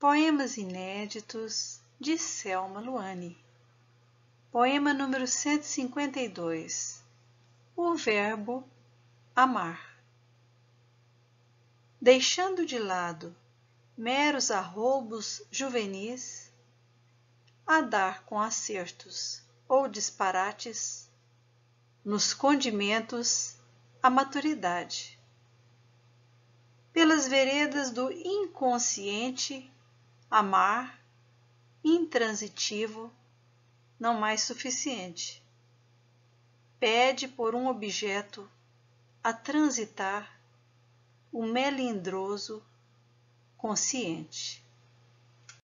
Poemas inéditos de Selma Luane. Poema número 152. O verbo amar. Deixando de lado meros arroubos juvenis, a dar com acertos ou disparates, nos condimentos a maturidade. Pelas veredas do inconsciente amar, intransitivo, não mais suficiente. Pede por um objeto a transitar o melindroso consciente.